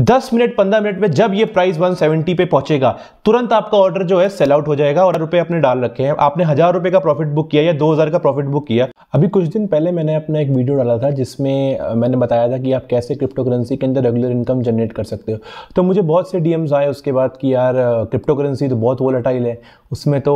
दस मिनट पंद्रह मिनट में जब ये प्राइस 170 पे पहुंचेगा तुरंत आपका ऑर्डर जो है सेल आउट हो जाएगा और रुपए अपने डाल रखे हैं आपने हजार रुपए का प्रॉफिट बुक किया या दो हजार का प्रॉफिट बुक किया अभी कुछ दिन पहले मैंने अपना एक वीडियो डाला था जिसमें मैंने बताया था कि आप कैसे क्रिप्टो करेंसी के अंदर रेगुलर इनकम जनरेट कर सकते हो तो मुझे बहुत से डी आए उसके बाद कि यार क्रिप्टो करेंसी तो बहुत वोलेटाइल है उसमें तो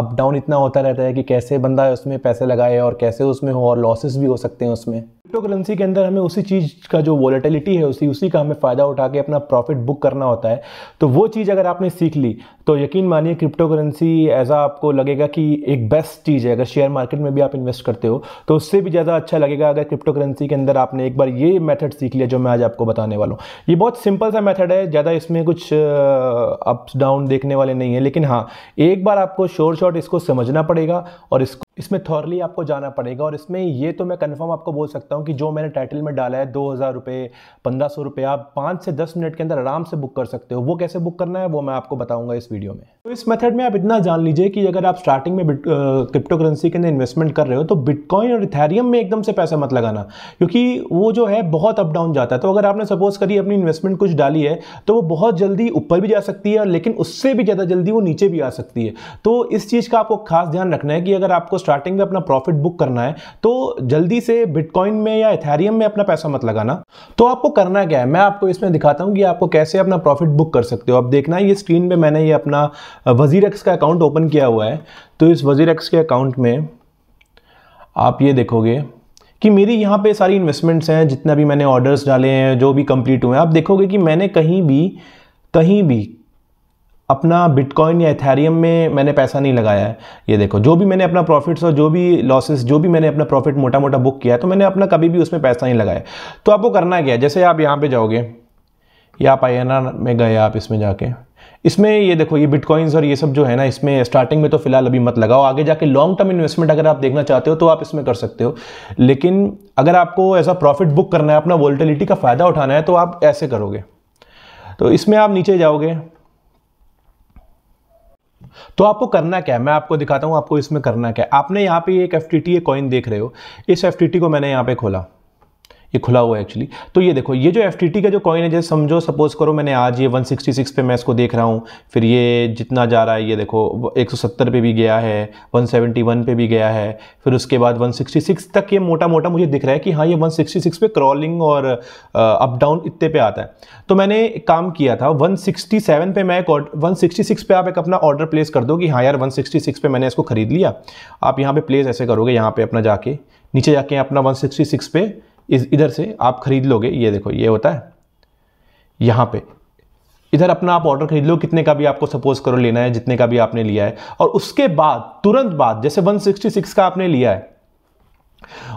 अप डाउन इतना होता रहता है कि कैसे बंदा है उसमें पैसे लगाए और कैसे उसमें हो और लॉसेस भी हो सकते हैं उसमें क्रिप्टो करेंसी के अंदर हमें उसी चीज़ का जो वॉलेटिलिटी है उसी उसी का हमें फ़ायदा उठा के अपना प्रॉफिट बुक करना होता है तो वो चीज़ अगर आपने सीख ली तो यकीन मानिए क्रिप्टो करेंसी ऐसा आपको लगेगा कि एक बेस्ट चीज़ है अगर शेयर मार्केट में भी आप इन्वेस्ट करते हो हो तो उससे भी ज़्यादा अच्छा लगेगा अगर क्रिप्टो करेंसी के अंदर आपने एक बार ये मेथड सीख लिया जो मैं आज आपको बताने वाला हूँ ये बहुत सिंपल सा मेथड है ज़्यादा इसमें कुछ अप्स डाउन देखने वाले नहीं है लेकिन हाँ एक बार आपको शोर शॉर्ट इसको समझना पड़ेगा और इसको इसमें थॉरली आपको जाना पड़ेगा और इसमें ये तो मैं कंफर्म आपको बोल सकता हूँ कि जो मैंने टाइटल में डाला है दो हज़ार रुपये पंद्रह सौ रुपये आप पाँच से दस मिनट के अंदर आराम से बुक कर सकते हो वो कैसे बुक करना है वो मैं आपको बताऊंगा इस वीडियो में तो इस मेथड में आप इतना जान लीजिए कि अगर आप स्टार्टिंग में क्रिप्टो करेंसी के अंदर इन्वेस्टमेंट कर रहे हो तो बिटकॉइन और इथेरियम में एकदम से पैसा मत लगाना क्योंकि वो जो है बहुत अप डाउन जाता है तो अगर आपने सपोज करिए अपनी इन्वेस्टमेंट कुछ डाली है तो वो बहुत जल्दी ऊपर भी जा सकती है लेकिन उससे भी ज़्यादा जल्दी वो नीचे भी आ सकती है तो इस चीज़ का आपको खास ध्यान रखना है कि अगर आपको स्टार्टिंग में अपना प्रॉफिट बुक करना है तो जल्दी से बिटकॉइन में या इथेरियम में अपना पैसा मत लगाना तो आपको करना क्या है मैं आपको इसमें दिखाता हूँ कि आपको कैसे अपना प्रॉफिट बुक कर सकते हो आप देखना है ये स्क्रीन पर मैंने ये अपना वजीर एक्स का अकाउंट ओपन किया हुआ है तो इस वजीर एक्स के अकाउंट में आप ये देखोगे कि मेरी यहाँ पे सारी इन्वेस्टमेंट्स हैं जितना भी मैंने ऑर्डर्स डाले हैं जो भी कंप्लीट हुए हैं आप देखोगे कि मैंने कहीं भी कहीं भी अपना बिटकॉइन या इथेरियम में मैंने पैसा नहीं लगाया है ये देखो जो भी मैंने अपना प्रॉफिट्स और जो भी लॉसेस जो भी मैंने अपना प्रॉफिट मोटा मोटा बुक किया है तो मैंने अपना कभी भी उसमें पैसा नहीं लगाया तो आपको करना क्या है जैसे आप यहाँ पर जाओगे या आप आई में गए आप इसमें जाके इसमें ये देखो ये बिटकॉइंस और ये सब जो है ना इसमें स्टार्टिंग में तो फिलहाल अभी मत लगाओ आगे जाके लॉन्ग टर्म इन्वेस्टमेंट अगर आप देखना चाहते हो तो आप इसमें कर सकते हो लेकिन अगर आपको ऐसा प्रॉफिट बुक करना है अपना वोल्टिलिटी का फ़ायदा उठाना है तो आप ऐसे करोगे तो इसमें आप नीचे जाओगे तो आपको करना क्या है मैं आपको दिखाता हूँ आपको इसमें करना क्या है आपने यहाँ पे एक एफ टी कॉइन देख रहे हो इस एफ को मैंने यहाँ पे खोला ये खुला हुआ है एक्चुअली तो ये देखो ये जो एफ का जो कॉइन है जैसे समझो सपोज करो मैंने आज ये 166 पे मैं इसको देख रहा हूँ फिर ये जितना जा रहा है ये देखो 170 पे भी गया है 171 पे भी गया है फिर उसके बाद 166 तक ये मोटा मोटा मुझे दिख रहा है कि हाँ ये 166 पे क्रॉलिंग और अप डाउन इतने पे आता है तो मैंने काम किया था वन पे मैं एक वन सिक्सटी आप एक अपना ऑर्डर प्लेस कर दो कि हाँ यार वन पे मैंने इसको खरीद लिया आप यहाँ पर प्लेस ऐसे करोगे यहाँ पर अपना जाके नीचे जाके अपना वन पे इस इधर से आप ख़रीद लोगे ये देखो ये होता है यहाँ पे इधर अपना आप ऑर्डर खरीद लो कितने का भी आपको सपोज करो लेना है जितने का भी आपने लिया है और उसके बाद तुरंत बाद जैसे 166 का आपने लिया है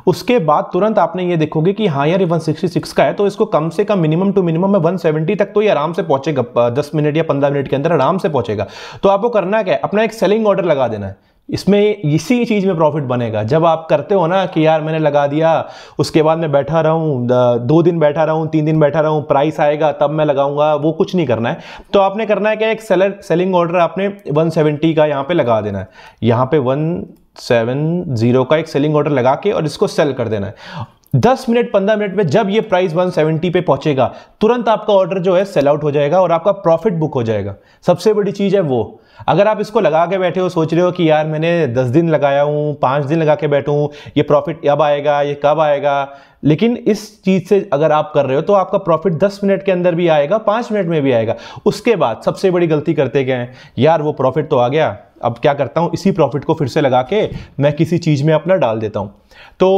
उसके बाद तुरंत आपने ये देखोगे कि हाँ यार ये 166 का है तो इसको कम से कम मिनिमम टू मिनिमम में 170 तक तो ये आराम से पहुंचेगा 10 मिनट या 15 मिनट के अंदर आराम से पहुंचेगा तो आपको करना क्या है अपना एक सेलिंग ऑर्डर लगा देना है इसमें इसी चीज़ में प्रॉफिट बनेगा जब आप करते हो ना कि यार मैंने लगा दिया उसके बाद मैं बैठा रहूँ दो दिन बैठा रहूँ तीन दिन बैठा रहूँ प्राइस आएगा तब मैं लगाऊंगा वो कुछ नहीं करना है तो आपने करना है क्या एक सेलर सेलिंग ऑर्डर आपने 170 का यहाँ पे लगा देना है यहाँ पे 170 का एक सेलिंग ऑर्डर लगा के और इसको सेल कर देना है दस मिनट पंद्रह मिनट में जब ये प्राइस 170 पे पहुंचेगा तुरंत आपका ऑर्डर जो है सेल आउट हो जाएगा और आपका प्रॉफिट बुक हो जाएगा सबसे बड़ी चीज़ है वो अगर आप इसको लगा के बैठे हो सोच रहे हो कि यार मैंने दस दिन लगाया हूँ पाँच दिन लगा के बैठूँ ये प्रॉफिट अब आएगा ये कब आएगा लेकिन इस चीज़ से अगर आप कर रहे हो तो आपका प्रॉफिट दस मिनट के अंदर भी आएगा पाँच मिनट में भी आएगा उसके बाद सबसे बड़ी गलती करते गए हैं यार वो प्रॉफिट तो आ गया अब क्या करता हूँ इसी प्रॉफिट को फिर से लगा के मैं किसी चीज़ में अपना डाल देता हूँ तो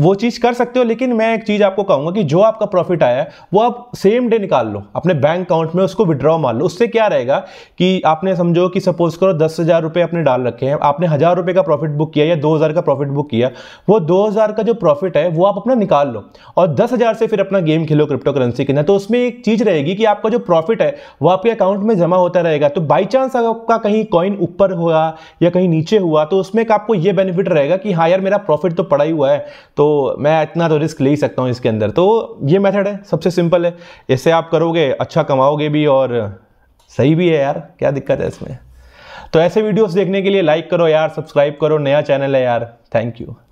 वो चीज़ कर सकते हो लेकिन मैं एक चीज़ आपको कहूँगा कि जो आपका प्रॉफिट आया है वो आप सेम डे निकाल लो अपने बैंक अकाउंट में उसको विड्रॉ मार लो उससे क्या रहेगा कि आपने समझो कि सपोज करो दस हज़ार रुपये अपने डाल रखे हैं आपने हज़ार रुपये का प्रॉफिट बुक किया या दो हज़ार का प्रॉफिट बुक किया वो दो हज़ार का जो प्रॉफिट है वो आप अपना निकाल लो और दस हज़ार से फिर अपना गेम खेलो क्रिप्टो करेंसी के अंदर तो उसमें एक चीज़ रहेगी कि आपका जो प्रॉफिट है वो आपके अकाउंट में जमा होता रहेगा तो बाई चांस आपका कहीं कॉइन ऊपर हुआ या कहीं नीचे हुआ तो उसमें आपको ये बेनिफिट रहेगा कि हाँ यार मेरा प्रॉफिट तो तो पढ़ा ही हुआ है तो मैं इतना तो रिस्क ले ही सकता हूँ इसके अंदर तो ये मेथड है सबसे सिंपल है इससे आप करोगे अच्छा कमाओगे भी और सही भी है यार क्या दिक्कत है इसमें तो ऐसे वीडियोस देखने के लिए लाइक करो यार सब्सक्राइब करो नया चैनल है यार थैंक यू